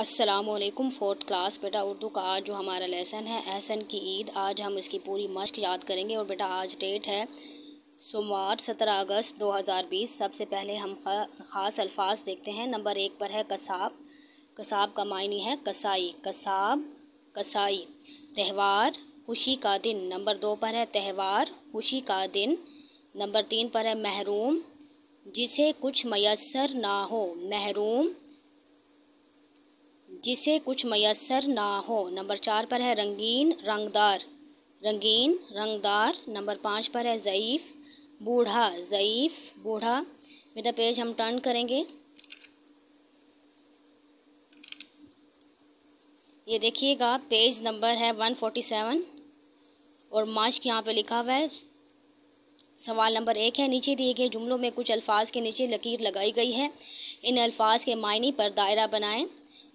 Aslam fourth class बेटा उर्दू का आज जो हमारा लेसन है एहसन की ईद आज हम इसकी पूरी मश्क याद करेंगे और बेटा आज डेट है सोमवार सत्रह अगस्त 2020 सबसे पहले हम ख़ास अल्फाज देखते हैं नंबर एक पर है कसाब कसाब का मायनी है कसाई कसाब कसाई त्यौहार खुशी का दिन नंबर दो पर है त्यौहार खुशी का दिन नंबर तीन पर है महरूम जिसे कुछ मैसर ना हो महरूम जिसे कुछ मैसर ना हो नंबर चार पर है रंगीन रंगदार रंगीन रंगदार नंबर पाँच पर है ज़यीफ़ बूढ़ा ज़यीफ़ बूढ़ा मेरा पेज हम टर्न करेंगे ये देखिएगा पेज नंबर है वन फोर्टी सेवन और मार्च के यहाँ पे लिखा हुआ है सवाल नंबर एक है नीचे दिए गए जुमलों में कुछ अल्फाज के नीचे लकीर लगाई गई है इन अल्फाज के मायने पर दायरा बनाएं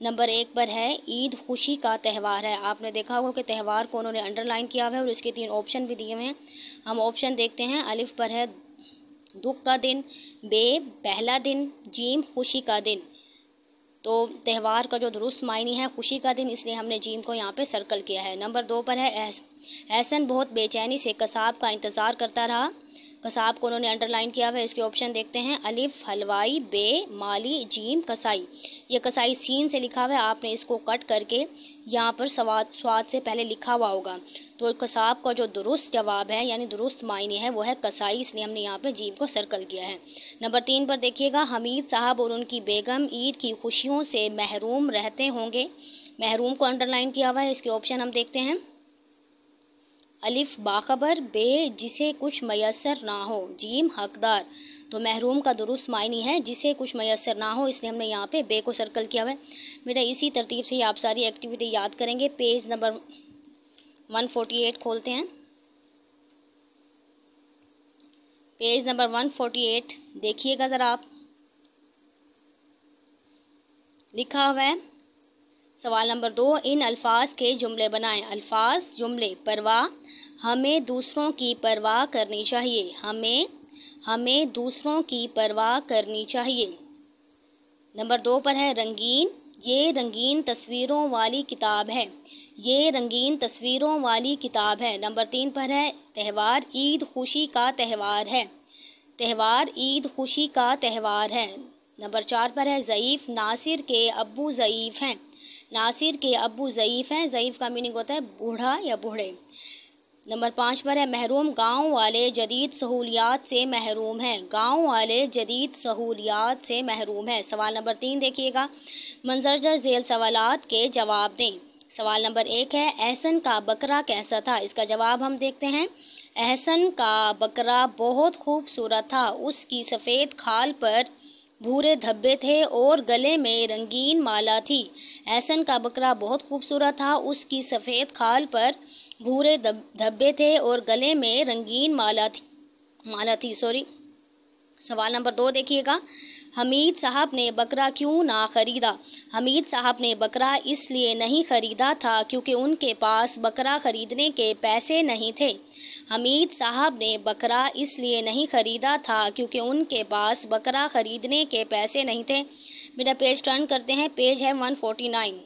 नंबर एक पर है ईद खुशी का त्यौहार है आपने देखा होगा कि त्यौहार को उन्होंने अंडरलाइन किया हुआ है और इसके तीन ऑप्शन भी दिए हुए हैं हम ऑप्शन देखते हैं अलिफ पर है दुख का दिन बे पहला दिन जीम खुशी का दिन तो त्यौहार का जो दुरुस्त मायनी है खुशी का दिन इसलिए हमने जीम को यहाँ पे सर्कल किया है नंबर दो पर है एहसन बहुत बेचैनी से कसाब का इंतज़ार करता रहा कसाब को उन्होंने अंडरलाइन किया हुआ है इसके ऑप्शन देखते हैं अलिफ हलवाई बे माली जीम कसाई ये कसाई सीन से लिखा हुआ है आपने इसको कट करके यहाँ पर स्वाद स्वाद से पहले लिखा हुआ होगा तो कसाब का जो दुरुस्त जवाब है यानी दुरुस्त मायने है वो है कसाई इसलिए हमने यहाँ पे जीम को सर्कल किया है नंबर तीन पर देखिएगा हमीद साहब और उनकी बेगम ईद की खुशियों से महरूम रहते होंगे महरूम को अंडरलाइन किया हुआ है इसके ऑप्शन हम देखते हैं अलिफ बाखबर बे जिसे कुछ मैसर ना हो जीम हकदार तो महरूम का दुरुस्त मायनी है जिसे कुछ मैसर ना हो इसलिए हमने यहाँ पे बे को सर्कल किया हुआ है बेटा इसी तरतीब से आप सारी एक्टिविटी याद करेंगे पेज नंबर 148 खोलते हैं पेज नंबर 148 देखिएगा ज़रा आप लिखा हुआ है सवाल नंबर दो इन अल्फाज के जुमले बनाएं अल्फाज जुमले परवाह हमें दूसरों की परवाह करनी चाहिए हमें हमें दूसरों की परवाह करनी चाहिए नंबर दो पर है रंगीन ये रंगीन तस्वीरों वाली किताब है ये रंगीन तस्वीरों वाली किताब है नंबर तीन पर है त्यौहार ईद खुशी का त्यौहार है त्यौहार ईद खुशी का त्यौहार है नंबर चार पर है ज़यीफ़ नासिर के अबू ज़यीफ़ हैं नासिर के अबू ज़यीफ़ हैं ज़यीफ़ का मीनिंग होता है बूढ़ा या बूढ़े नंबर पाँच पर है महरूम गांव वाले जदीद सहूलियात से महरूम हैं गांव वाले जदीद सहूलियात से महरूम हैं सवाल नंबर तीन देखिएगा मंजरजर झेल सवालात के जवाब दें सवाल नंबर एक है एहसन का बकरा कैसा था इसका जवाब हम देखते हैं एहसन का बकरा बहुत खूबसूरत था उसकी सफ़ेद खाल पर भूरे धब्बे थे और गले में रंगीन माला थी ऐसन का बकरा बहुत खूबसूरत था उसकी सफ़ेद खाल पर भूरे धब्बे थे और गले में रंगीन माला थी माला थी सॉरी सवाल नंबर दो देखिएगा हमीद साहब ने बकरा क्यों ना ख़रीदा हमीद साहब ने बकरा इसलिए नहीं ख़रीदा था क्योंकि उनके पास बकरा ख़रीदने के पैसे नहीं थे हमीद साहब ने बकरा इसलिए नहीं ख़रीदा था क्योंकि उनके पास बकरा ख़रीदने के पैसे नहीं थे बेटा पेज टर्न करते हैं पेज है one forty nine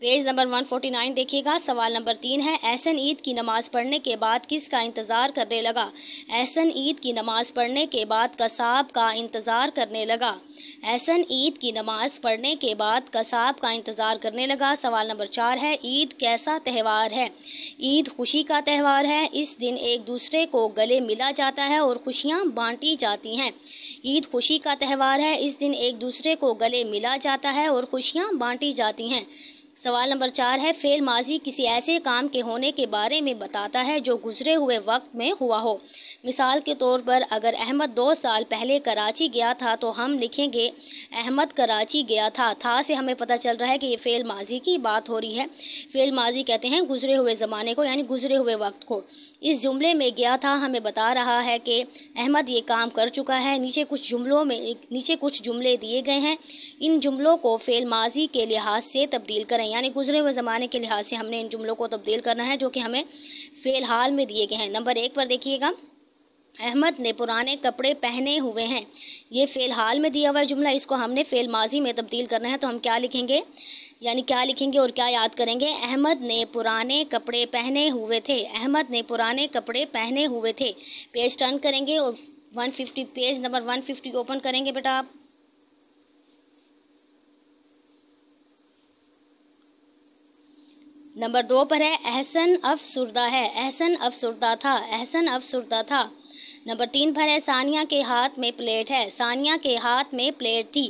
page number 149 देखिएगा सवाल नंबर तीन है एहसन ईद की नमाज पढ़ने के बाद किसका इंतज़ार करने लगा एहसन ईद की नमाज पढ़ने के बाद कसाब का इंतज़ार करने लगा एहसन ईद की नमाज पढ़ने के बाद कसाब का इंतज़ार करने लगा सवाल नंबर चार है ईद कैसा त्यौहार है ईद खुशी का त्यौहार है इस दिन एक दूसरे को गले मिला जाता है और खुशियाँ बाँटी जाती हैं ईद खुशी का त्यौहार है इस दिन एक दूसरे को गले मिला जाता है और खुशियाँ बाँटी जाती हैं सवाल नंबर चार है फेल माजी किसी ऐसे काम के होने के बारे में बताता है जो गुजरे हुए वक्त में हुआ हो मिसाल के तौर पर अगर अहमद दो साल पहले कराची गया था तो हम लिखेंगे अहमद कराची गया था था से हमें पता चल रहा है कि ये फेल माजी की बात हो रही है फेल माजी कहते हैं गुजरे हुए ज़माने को यानी गुजरे हुए वक्त को इस जुमले में गया था हमें बता रहा है कि अहमद ये काम कर चुका है नीचे कुछ जुमलों में नीचे कुछ जुमले दिए गए हैं इन जुमलों को फेल माजी के लिहाज से तब्दील करें हैं यानी गुजरे हुए ज़माने के लिहाज से हमने इन जुमलों को तब्दील करना है जो कि हमें फ़िलहाल में दिए गए हैं नंबर एक पर देखिएगा अहमद ने पुराने कपड़े पहने हुए हैं ये फ़ेल हाल में दिया हुआ जुमला इसको हमने फ़ेल माजी में तब्दील करना है तो हम क्या लिखेंगे यानी क्या लिखेंगे और क्या याद करेंगे अहमद ने पुराने कपड़े पहने हुए थे अहमद ने पुराने कपड़े पहने हुए थे पेज टर्न करेंगे और 150 पेज नंबर 150 ओपन करेंगे बेटा आप नंबर दो पर है एहसन अफसरदा है एहसन अफसरदा था एहसन अफसरदा था नंबर तीन पर है सानिया के हाथ में प्लेट है सानिया के हाथ में प्लेट थी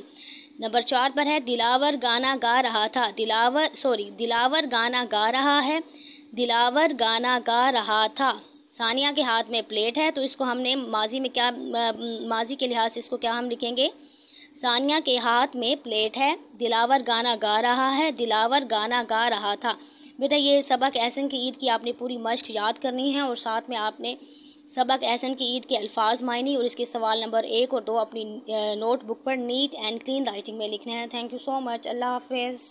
नंबर चार पर है दिलावर गाना गा रहा था दिलावर सॉरी दिलावर गाना गा रहा है दिलावर गाना गा रहा था सानिया के हाथ में प्लेट है तो इसको हमने माजी में क्या माजी के लिहाज से इसको क्या हम लिखेंगे सानिया के हाथ में प्लेट है दिलावर गाना गा रहा है दिलावर गाना गा रहा था बेटा ये सबक एहसन की ईद की आपने पूरी मश्क याद करनी है और साथ में आपने सबक एहसन की ईद के अल्फाज मायने और इसके सवाल नंबर एक और दो अपनी नोटबुक पर नीट एंड क्लीन राइटिंग में लिखने हैं थैंक यू सो मच अल्लाह हाफिज़